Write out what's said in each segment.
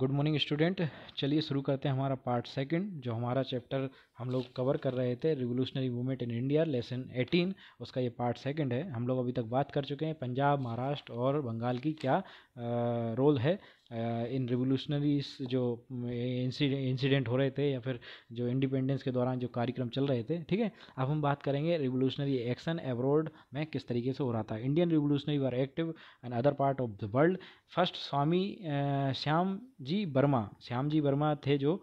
good morning student चलिए शुरू करते हैं हमारा पार्ट सेकंड जो हमारा चैप्टर हम लोग कवर कर रहे थे revolutionary movement in India lesson 18 उसका ये पार्ट सेकंड है हम लोग अभी तक बात कर चुके हैं पंजाब महाराष्ट्र और बंगाल की क्या आ, रोल है इन रिवोल्यूशनरीज जो इंसिडेंट हो रहे थे या फिर जो इंडिपेंडेंस के दौरान जो कार्यक्रम चल रहे थे ठीक है अब हम बात करेंगे रिवोल्यूशनरी एक्शन एब्रोड में किस तरीके से हो रहा था Indian revolutionary were active in other part of the world first Swami Shyam ji Varma Shyam ji Varma थे जो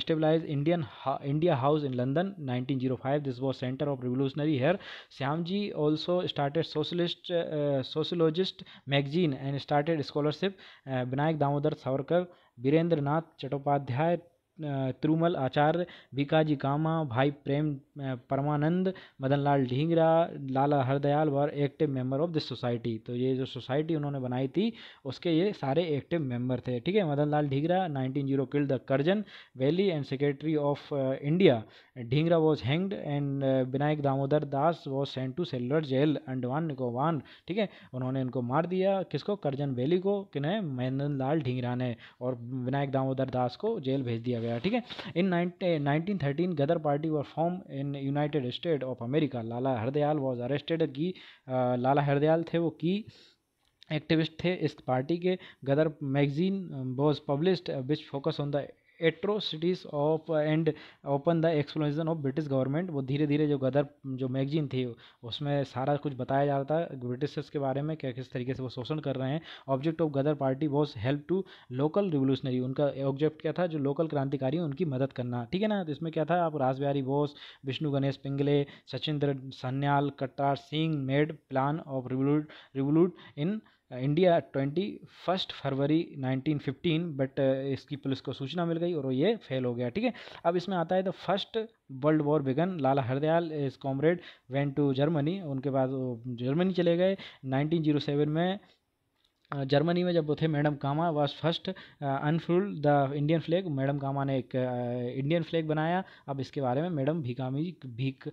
stabilize Indian India house in London 1905 zero five this was centre of revolutionary here Shyamji also started socialist sociologist magazine and started scholarship Vinayak Damodar Savarkar Virendra Nath Chattopadhyay Tirumal Acharya Bhikaji Cama Bhai Prem Parmanand Madan Lal Dhingra Lala Hardayal were active member of this society तो ये जो society उन्होंने बनाई थी उसके ये सारे एक्टिव मेंबर थे ठीक है Madan Lal Dhingra nineteen zero kill the Curzon Wyllie and secretary of India Dhingra was hanged and Vinayak Damodar Das was sent to cellular jail Andaman Nicobar ठीक है उन्होंने इनको मार दिया किसको करजन वैली को किन्हें मदन लाल ढींगरा ने और विनायक दामोदर दास को जेल भेज दिया गया गया ठीक है in nineteen thirteen Ghadar party were formed in United State of America Lala Hardayal was arrested की लाला हरदयाल थे वो की एक्टिविस्ट थे इस पार्टी के Ghadar magazine was published which focus on the atrocities of and open the exploitation of British government वो धीरे धीरे जो गदर जो मैगजीन थी उसमें सारा कुछ बताया जा रहा था ब्रिटिशर्स के बारे में क्या किस तरीके से वो शोषण कर रहे हैं object of Ghadar party was help to local revolutionary उनका ऑब्जेक्ट क्या था जो लोकल क्रांतिकारी उनकी मदद करना ठीक है ना तो इसमें क्या था आप Raj Bihari Bose Vishnu Ganesh Pingle Sachindra Sanyal Kartar Singh made plan of revolt revolt in India twenty first February 1915 but इसकी पुलिस को सूचना मिल गई और ये फेल हो गया ठीक है अब इसमें आता है the first world war began Lala Hardayal is comrade went to Germany उनके बाद वो जर्मनी चले गए 1907 में जर्मनी में जब वो थे madam Cama was first unfurl the Indian flag madam Cama ने एक इंडियन फ्लैग बनाया अब इसके बारे में मैडम भीकामी भीक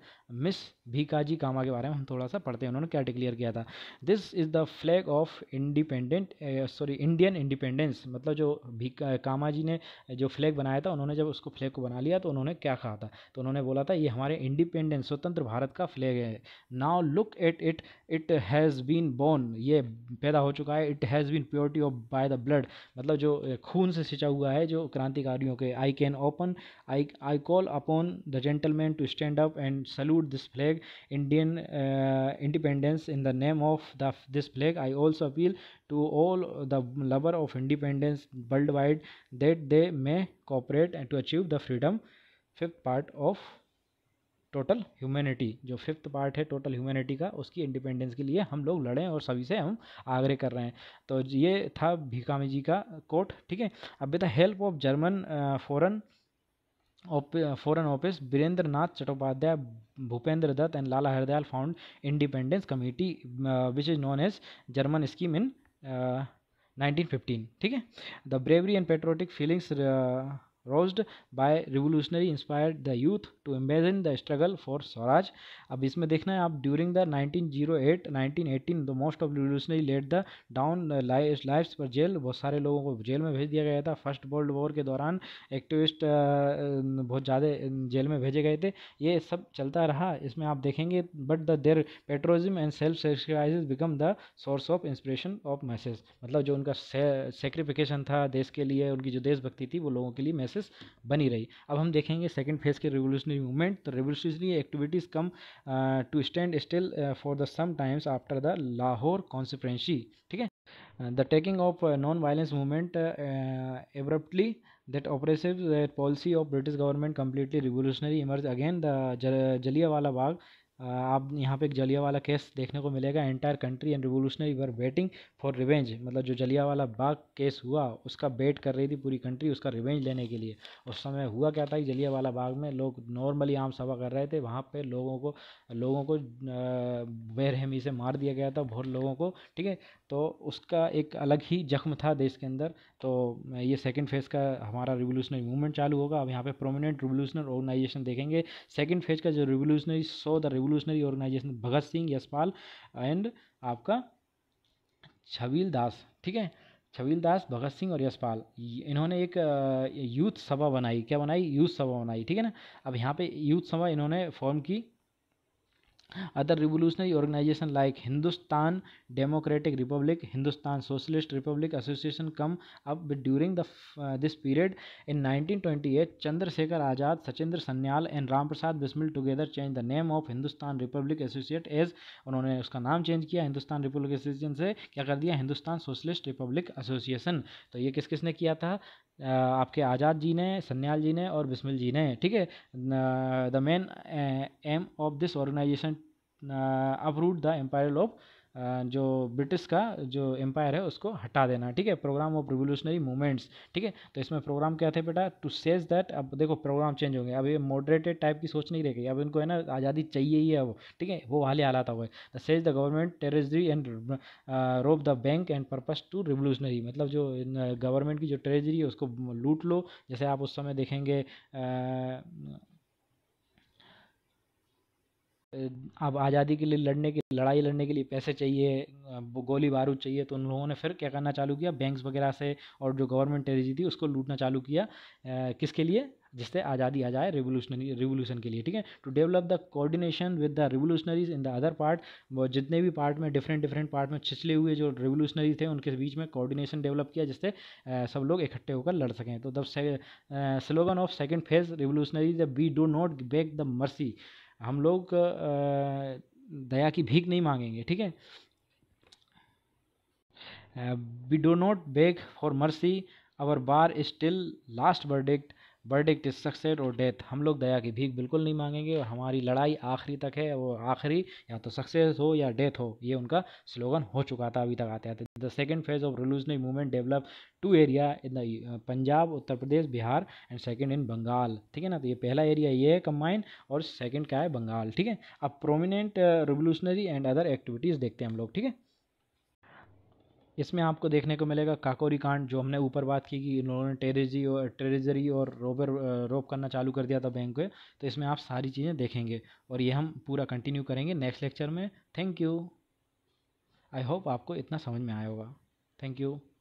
मिस भीकाजी कामा के बारे में हम थोड़ा सा पढ़ते हैं उन्होंने क्या डिक्लेयर किया था this is the flag of independent sorry Indian independence मतलब जो भी कामा जी ने जो फ्लैग बनाया था उन्होंने जब उसको फ्लैग को बना लिया तो उन्होंने क्या कहा था तो उन्होंने बोला था ये हमारे इंडिपेंडेंस स्वतंत्र भारत का फ्लैग है now look at it it has been born ये पैदा हो चुका है it has been purity of by the blood मतलब जो खून से सिंचा हुआ है जो क्रांतिकारियों के I can open I I call upon the gentleman to stand up and salute this flag Indian independence in the name of the this flag I also appeal to all the lover of independence world wide that they may cooperate and to achieve the freedom fifth part of total humanity जो fifth part है total humanity का उसकी independence के लिए हम लोग लड़ें और सभी से हम आग्रह कर रहे हैं तो ये था भिकामी जी का कोट ठीक है अब बेटा help of German foreign foreign office Birendra Nath Chattopadhyay Bhupendra Dutt and Lala Hardayal found independence committee which is known as German scheme in fifteen ठीक है the bravery and patriotic feelings roused by revolutionary inspired the youth to imagine the struggle for swaraj अब इसमें देखना है आप during the nineteen zero eight nineteen 1918 the most of revolutionary laid the down life पर jail बहुत सारे लोगों को जेल में भेज दिया गया था फर्स्ट वर्ल्ड वॉर के दौरान एक्टिविस्ट uh, बहुत ज़्यादा जेल uh, में भेजे गए थे ये सब चलता रहा इसमें आप देखेंगे but the their patriotism and self sacrifice become the source of inspiration of message मतलब जो उनका सेक्रीफिकेशन था देश के लिए उनकी जो देशभक्ति थी वो लोगों के लिए मैसेज क्लासेस बनी रही अब हम देखेंगे सेकेंड फेज के रेवोल्यूशनरी मूवमेंट तो revolutionary activities come to stand still for the some times after the Lahore conspiracy ठीक है the taking off non violence movement abruptly that oppressive policy of British government completely revolutionary emerge again the Jallianwala Bagh आप यहाँ पे एक जलिया वाला case देखने को मिलेगा entire country and revolutionary were waiting for revenge मतलब जो जलिया वाला बाग केस हुआ उसका वेट कर रही थी पूरी कंट्री उसका रिवेंज लेने के लिए उस समय हुआ क्या था कि जलिया वाला बाग में लोग नॉर्मली आम सभा कर रहे थे वहाँ पे लोगों को लोगों को बेरहमी से मार दिया गया था बहुत लोगों को ठीक है तो उसका एक अलग ही जख्म था देश के अंदर तो ये सेकेंड फेज़ का हमारा रिवोल्यूशनरी मूवमेंट चालू होगा अब यहाँ पर प्रोमिनेंट रिवोल्यूशनर ऑर्गेनाइजेशन देखेंगे सेकेंड फेज़ का जो revolutionary so the revolutionary organisation Bhagat Singh Yashpal and आपका छवील दास ठीक है छवील दास भगत सिंह और यशपाल इन्होंने एक यूथ सभा बनाई क्या बनाई यूथ सभा बनाई ठीक है ना अब यहाँ पे यूथ सभा इन्होंने फॉर्म की other revolutionary organisation like Hindustan democratic republic Hindustan socialist republic association come up during the this period in nineteen twenty eight Chandrashekhar Azad Sachindra Sanyal and Ram Prasad Bismil together change the name of Hindustan republic associate as उन्होंने उसका नाम चेंज किया Hindustan Republic association से क्या कर दिया Hindustan socialist republic association तो ये किस किसने किया था आपके आज़ाद जी ने सन्याल जी ने और बिस्मिल जी ने ठीक है the main aim of this organisation root the empire of जो ब्रिटिश का जो एम्पायर है उसको हटा देना ठीक है प्रोग्राम ऑफ रिवोल्यूशनरी मूवमेंट्स ठीक है तो इसमें प्रोग्राम क्या थे बेटा टू सेज दैट अब देखो प्रोग्राम चेंज हो अब ये मॉडरेटेड टाइप की सोच नहीं रह गई अब इनको है ना आज़ादी चाहिए ही है वो ठीक है वो वाले हालात हो गए seize the government treasury and rob the bank and purpose to revolutionary मतलब जो गवर्नमेंट की जो टेरेजरी है उसको लूट लो जैसे आप उस समय देखेंगे आ, अब आज़ादी के लिए लड़ने की लड़ाई लड़ने के लिए पैसे चाहिए गोली बारूद चाहिए तो उन लोगों ने फिर क्या करना चालू किया बैंक्स वगैरह से और जो गवर्नमेंट टेरिजी थी उसको लूटना चालू किया किसके लिए जिससे आज़ादी आ जाए रिवोल्यूशनरी रिवोल्यूशन के लिए ठीक है to develop the coordination with the revolutionaries in the other part जितने भी पार्ट में डिफरेंट डिफरेंट पार्ट में छिछले हुए जो रिवोल्यूशनरी थे उनके बीच में कोऑर्डिनेशन डेवलप किया जिससे सब लोग इकट्ठे होकर लड़ सकें तो the slogan of second phase revolutionaries we do not beg the mercy हम लोग दया की भीख नहीं मांगेंगे ठीक है we do not beg for mercy our bar still last verdict verdict success और डेथ हम लोग दया की भीख बिल्कुल नहीं मांगेंगे और हमारी लड़ाई आखिरी तक है वो आखिरी या तो सक्सेस हो या डेथ हो ये उनका स्लोगन हो चुका था अभी तक आते आते the second phase of revolutionary movement develop to area in the Punjab Uttar Pradesh Bihar and second in Bengal ठीक है ना तो ये पहला एरिया ये है कम्बाइन और सेकेंड क्या है बंगाल ठीक है अब prominent revolutionary and other activities देखते हैं हम लोग ठीक है इसमें आपको देखने को मिलेगा काकोरी कांड जो हमने ऊपर बात की कि इन्होंने टेरेजी और ट्रेजरी और रोबर रोप करना चालू कर दिया था बैंक को तो इसमें आप सारी चीज़ें देखेंगे और ये हम पूरा कंटिन्यू करेंगे नेक्स्ट लेक्चर में थैंक यू आई होप आपको इतना समझ में आया होगा थैंक यू